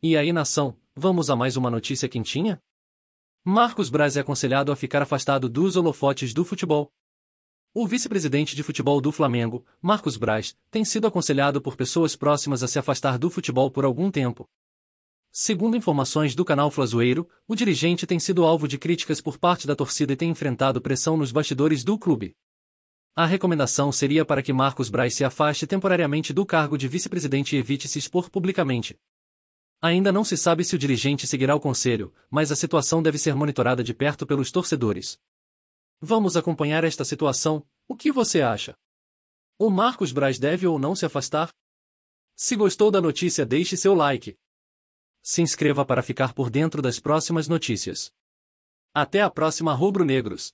E aí, nação, vamos a mais uma notícia quentinha? Marcos Braz é aconselhado a ficar afastado dos holofotes do futebol. O vice-presidente de futebol do Flamengo, Marcos Braz, tem sido aconselhado por pessoas próximas a se afastar do futebol por algum tempo. Segundo informações do canal Flazoeiro, o dirigente tem sido alvo de críticas por parte da torcida e tem enfrentado pressão nos bastidores do clube. A recomendação seria para que Marcos Braz se afaste temporariamente do cargo de vice-presidente e evite se expor publicamente. Ainda não se sabe se o dirigente seguirá o conselho, mas a situação deve ser monitorada de perto pelos torcedores. Vamos acompanhar esta situação, o que você acha? O Marcos Braz deve ou não se afastar? Se gostou da notícia, deixe seu like. Se inscreva para ficar por dentro das próximas notícias. Até a próxima, Rubro Negros!